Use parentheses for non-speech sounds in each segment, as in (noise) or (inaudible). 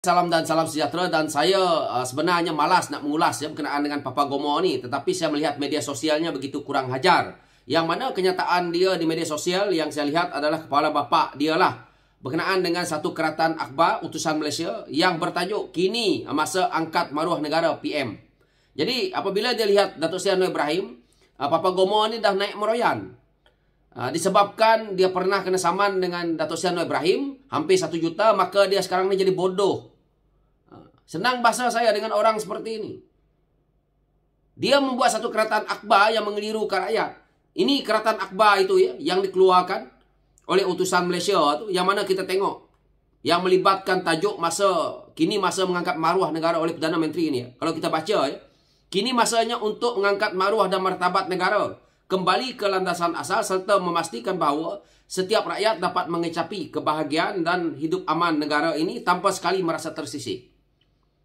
Salam dan salam sejahtera dan saya uh, sebenarnya malas nak mengulas ya berkenaan dengan Papa Gomo ni tetapi saya melihat media sosialnya begitu kurang hajar. Yang mana kenyataan dia di media sosial yang saya lihat adalah kepala bapa dialah berkenaan dengan satu keratan akbar utusan Malaysia yang bertajuk kini masa angkat maruah negara PM. Jadi apabila dia lihat Datuk Seri Anwar Ibrahim, uh, Papa Gomo ni dah naik meroyan. Uh, disebabkan dia pernah kena saman dengan Datuk Seri Anwar Ibrahim hampir satu juta maka dia sekarang ni jadi bodoh Senang bahasa saya dengan orang seperti ini. Dia membuat satu keratan akbar yang mengeliru rakyat. Ini keratan akbar itu ya, yang dikeluarkan oleh utusan Malaysia itu, yang mana kita tengok. Yang melibatkan tajuk masa, kini masa mengangkat maruah negara oleh Perdana Menteri ini. Ya. Kalau kita baca, ya, kini masanya untuk mengangkat maruah dan martabat negara. Kembali ke landasan asal serta memastikan bahawa setiap rakyat dapat mengecapi kebahagiaan dan hidup aman negara ini tanpa sekali merasa tersisih.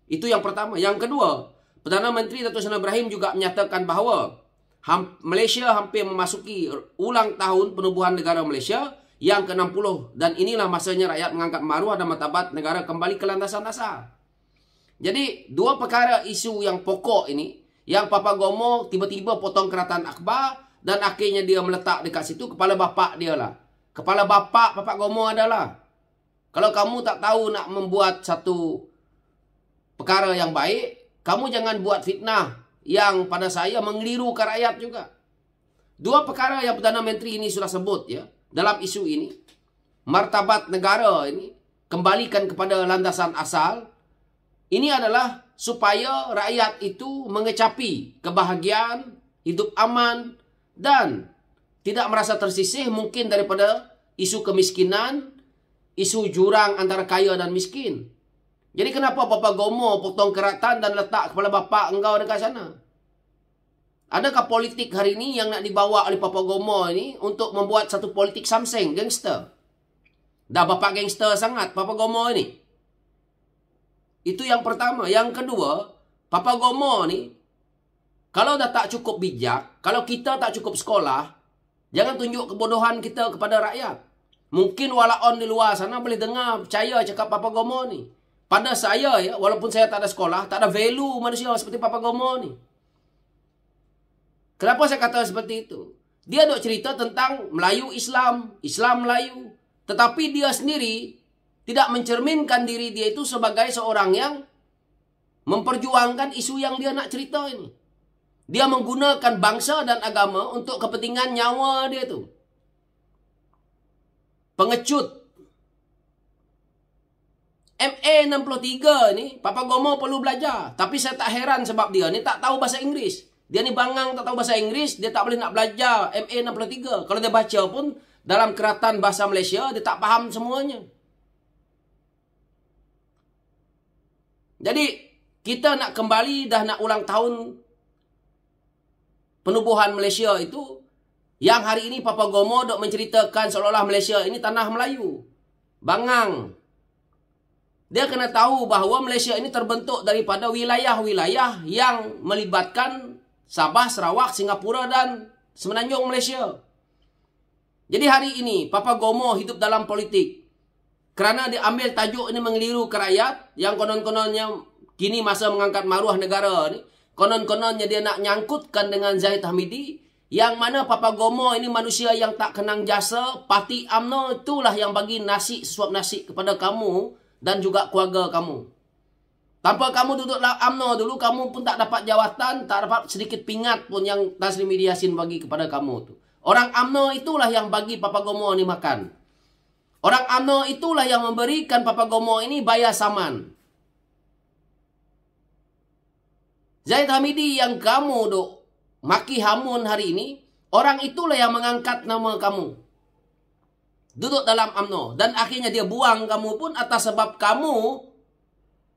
Itu yang pertama. Yang kedua, Perdana Menteri Datuk Seri Ibrahim juga menyatakan bahawa Malaysia hampir memasuki ulang tahun penubuhan negara Malaysia yang ke-60 dan inilah masanya rakyat mengangkat maruah dan martabat negara kembali ke landasan dasar. Jadi, dua perkara isu yang pokok ini yang Papa Gomo tiba-tiba potong keratan akhbar dan akhirnya dia meletak dekat situ kepala bapak dia lah. Kepala bapak Papa Gomo adalah. Kalau kamu tak tahu nak membuat satu perkara yang baik, kamu jangan buat fitnah yang pada saya mengelirukan rakyat juga. Dua perkara yang Perdana Menteri ini sudah sebut ya dalam isu ini. Martabat negara ini kembalikan kepada landasan asal. Ini adalah supaya rakyat itu mengecapi kebahagiaan, hidup aman dan tidak merasa tersisih mungkin daripada isu kemiskinan, isu jurang antara kaya dan miskin. Jadi kenapa bapa Gomo potong keratan dan letak kepala bapa engkau dekat sana? Adakah politik hari ini yang nak dibawa oleh Papa Gomo ini untuk membuat satu politik samseng, gangster? Dah bapa gangster sangat Papa Gomo ini. Itu yang pertama. Yang kedua, Papa Gomo ini, kalau dah tak cukup bijak, kalau kita tak cukup sekolah, jangan tunjuk kebodohan kita kepada rakyat. Mungkin wala di luar sana boleh dengar, percaya cakap Papa Gomo ini. Pada saya ya, walaupun saya tak ada sekolah, tak ada value manusia seperti Papa Gomo ni. Kenapa saya kata seperti itu? Dia nak cerita tentang Melayu Islam, Islam Melayu. Tetapi dia sendiri tidak mencerminkan diri dia itu sebagai seorang yang memperjuangkan isu yang dia nak cerita ini. Dia menggunakan bangsa dan agama untuk kepentingan nyawa dia itu. Pengecut MA 63 ni Papa Gomo perlu belajar Tapi saya tak heran sebab dia ni tak tahu bahasa Inggeris Dia ni bangang tak tahu bahasa Inggeris Dia tak boleh nak belajar MA 63 Kalau dia baca pun Dalam keratan bahasa Malaysia Dia tak faham semuanya Jadi Kita nak kembali dah nak ulang tahun Penubuhan Malaysia itu Yang hari ini Papa Gomo dok menceritakan Seolah-olah Malaysia ini tanah Melayu Bangang Bangang dia kena tahu bahawa Malaysia ini terbentuk daripada wilayah-wilayah yang melibatkan Sabah, Sarawak, Singapura dan Semenanjung Malaysia. Jadi hari ini Papa Gomo hidup dalam politik kerana diambil tajuk ini mengeliru ke rakyat yang konon-kononnya kini masa mengangkat maruah negara ini. Konon-kononnya dia nak nyangkutkan dengan Zahid Hamidi yang mana Papa Gomo ini manusia yang tak kenang jasa, parti UMNO itulah yang bagi nasi, suap nasi kepada kamu dan juga keluarga kamu. Tanpa kamu duduk dalam UMNO dulu, kamu pun tak dapat jawatan, tak dapat sedikit pingat pun yang Taslim Idyasin bagi kepada kamu. Tu. Orang UMNO itulah yang bagi Papa Gomo ini makan. Orang UMNO itulah yang memberikan Papa Gomo ini bayar saman. Zaid Hamidi yang kamu duduk maki hamun hari ini, orang itulah yang mengangkat nama Kamu duduk dalam amno dan akhirnya dia buang kamu pun atas sebab kamu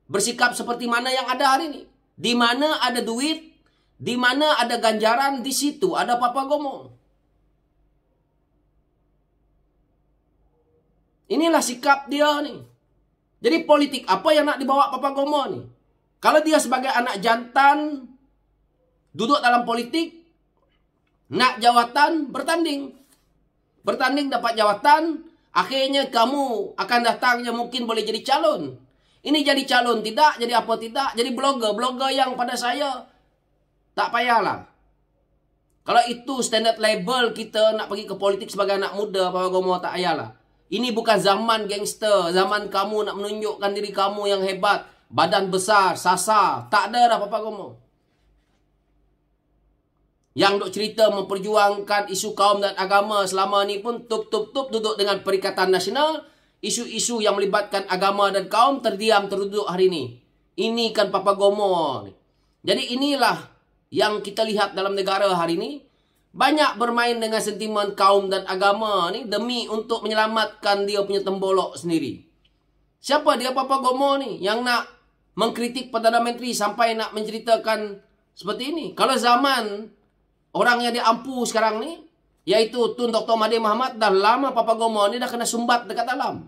bersikap seperti mana yang ada hari ini di mana ada duit di mana ada ganjaran di situ ada papa Gomo. inilah sikap dia nih jadi politik apa yang nak dibawa papa Gomo nih kalau dia sebagai anak jantan duduk dalam politik nak jawatan bertanding bertanding dapat jawatan, akhirnya kamu akan datangnya mungkin boleh jadi calon. Ini jadi calon tidak, jadi apa tidak, jadi blogger. Blogger yang pada saya, tak payahlah. Kalau itu standard label kita nak pergi ke politik sebagai anak muda, apa gomor tak payahlah. Ini bukan zaman gangster, zaman kamu nak menunjukkan diri kamu yang hebat. Badan besar, sasa, tak ada dah apa-apa gomor. Yang duk cerita memperjuangkan isu kaum dan agama selama ni pun tup-tup-tup duduk dengan Perikatan Nasional. Isu-isu yang melibatkan agama dan kaum terdiam terduduk hari ini. Ini kan Papa Gomo. Jadi inilah yang kita lihat dalam negara hari ini. Banyak bermain dengan sentimen kaum dan agama ni demi untuk menyelamatkan dia punya tembolok sendiri. Siapa dia Papa Gomo ni yang nak mengkritik Perdana Menteri sampai nak menceritakan seperti ini. Kalau zaman orang yang diampu sekarang ni iaitu Tun Dr. Mahdi Muhammad dah lama Papa Gomor ni dah kena sumbat dekat dalam.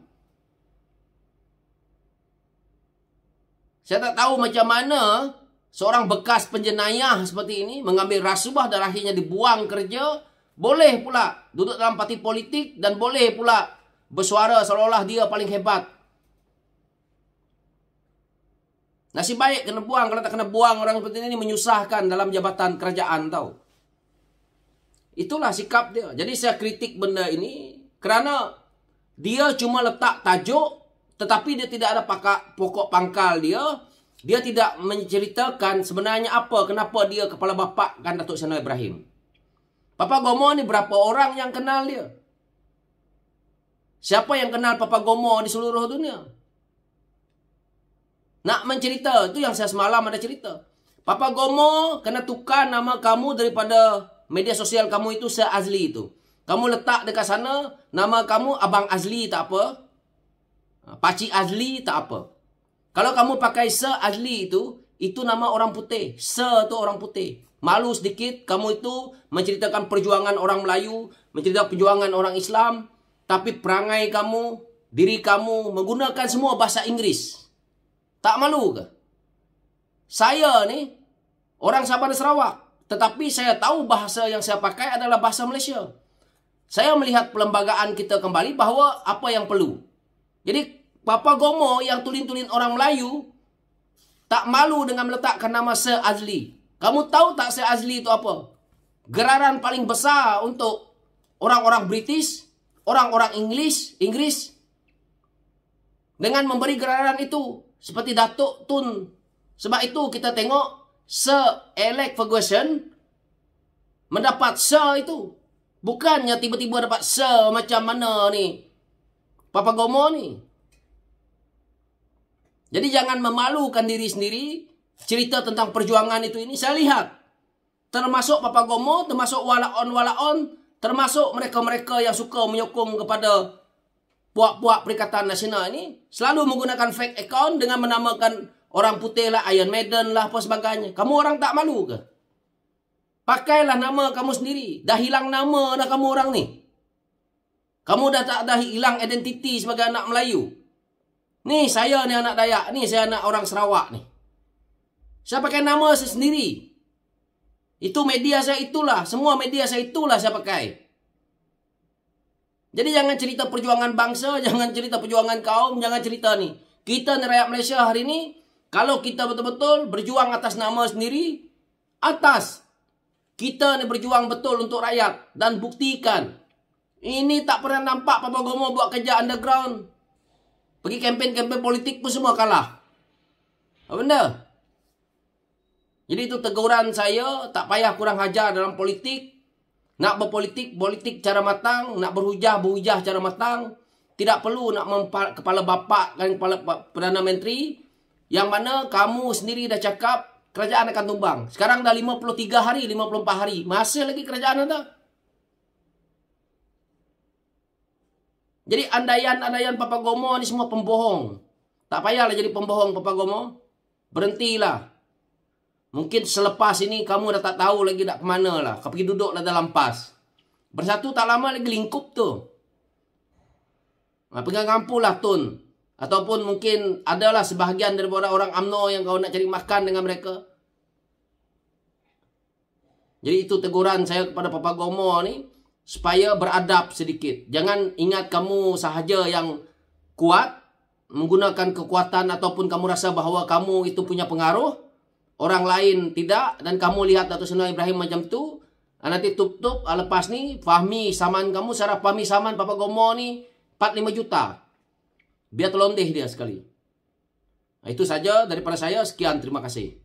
Saya tak tahu macam mana seorang bekas penjenayah seperti ini mengambil rasuah dan akhirnya dibuang kerja boleh pula duduk dalam parti politik dan boleh pula bersuara seolah-olah dia paling hebat. Nasib baik kena buang kalau tak kena buang orang seperti ini menyusahkan dalam jabatan kerajaan tau. Itulah sikap dia. Jadi saya kritik benda ini kerana dia cuma letak tajuk tetapi dia tidak ada pakak pokok pangkal dia. Dia tidak menceritakan sebenarnya apa, kenapa dia kepala bapak kan Datuk Sena Ibrahim. Papa Gomo ni berapa orang yang kenal dia? Siapa yang kenal Papa Gomo di seluruh dunia? Nak mencerita, itu yang saya semalam ada cerita. Papa Gomo kena tukar nama kamu daripada media sosial kamu itu se seazli itu. Kamu letak dekat sana, nama kamu Abang Azli tak apa. Ha, Pakcik Azli tak apa. Kalau kamu pakai se seazli itu, itu nama orang putih. Se itu orang putih. Malu sedikit, kamu itu menceritakan perjuangan orang Melayu, menceritakan perjuangan orang Islam, tapi perangai kamu, diri kamu menggunakan semua bahasa Inggeris. Tak malu ke? Saya ni, orang Sabah dan Sarawak. Tetapi saya tahu bahasa yang saya pakai adalah bahasa Malaysia. Saya melihat perlembagaan kita kembali bahawa apa yang perlu. Jadi, Papa Gomo yang tulin-tulin orang Melayu tak malu dengan meletakkan nama Sir Azli. Kamu tahu tak Sir Azli itu apa? Geraran paling besar untuk orang-orang British, orang-orang Inggris, Inggris dengan memberi geraran itu seperti Datuk Tun. Sebab itu kita tengok Sir Alec Ferguson mendapat Sir itu. Bukannya tiba-tiba dapat Sir macam mana ni. Papa Gomo ni. Jadi jangan memalukan diri sendiri cerita tentang perjuangan itu ini. Saya lihat termasuk Papa Gomo, termasuk Walaon-Walaon, termasuk mereka-mereka yang suka menyokong kepada puak-puak Perikatan Nasional ini selalu menggunakan fake account dengan menamakan Orang putih lah, Iron Maiden lah, apa sebagainya. Kamu orang tak malu ke? Pakailah nama kamu sendiri. Dah hilang nama dah kamu orang ni. Kamu dah tak dah hilang identiti sebagai anak Melayu. Ni saya ni anak Dayak. Ni saya anak orang Sarawak ni. Saya pakai nama saya sendiri. Itu media saya itulah. Semua media saya itulah saya pakai. Jadi jangan cerita perjuangan bangsa. (laughs) Jangan cerita perjuangan kaum. Jangan cerita ni. Kita rakyat Malaysia hari ni... Kalau kita betul-betul berjuang atas nama sendiri, atas kita ni berjuang betul untuk rakyat dan buktikan. Ini tak pernah nampak Papa Gomo buat kerja underground. Pergi kempen-kempen politik pun semua kalah. Apa benda? Jadi itu teguran saya, tak payah kurang hajar dalam politik. Nak berpolitik, politik cara matang. Nak berhujah, berhujah cara matang. Tidak perlu nak kepala bapak dan kepala Perdana Menteri. Yang mana kamu sendiri dah cakap kerajaan akan tumbang. Sekarang dah 53 hari, 54 hari. Masih lagi kerajaan anda. Jadi andaian-andaian Papa Gomo ni semua pembohong. Tak payahlah jadi pembohong Papa Gomo. Berhentilah. Mungkin selepas ini kamu dah tak tahu lagi nak ke mana lah. Kau pergi duduklah dalam pas. Bersatu tak lama lagi lingkup tu. Nah, pegang kampulah Tun. Ataupun mungkin adalah sebahagian daripada orang amno yang kau nak cari makan dengan mereka. Jadi itu teguran saya kepada Papa Gomo ni. Supaya beradab sedikit. Jangan ingat kamu sahaja yang kuat. Menggunakan kekuatan ataupun kamu rasa bahawa kamu itu punya pengaruh. Orang lain tidak. Dan kamu lihat Datuk Senua Ibrahim macam tu. Ah, nanti tutup-tutup ah, lepas ni. Fahmi saman kamu. Secara fahmi saman Papa Gomo ni 4-5 juta. Biar londeh dia sekali. Nah, itu saja daripada saya. Sekian, terima kasih.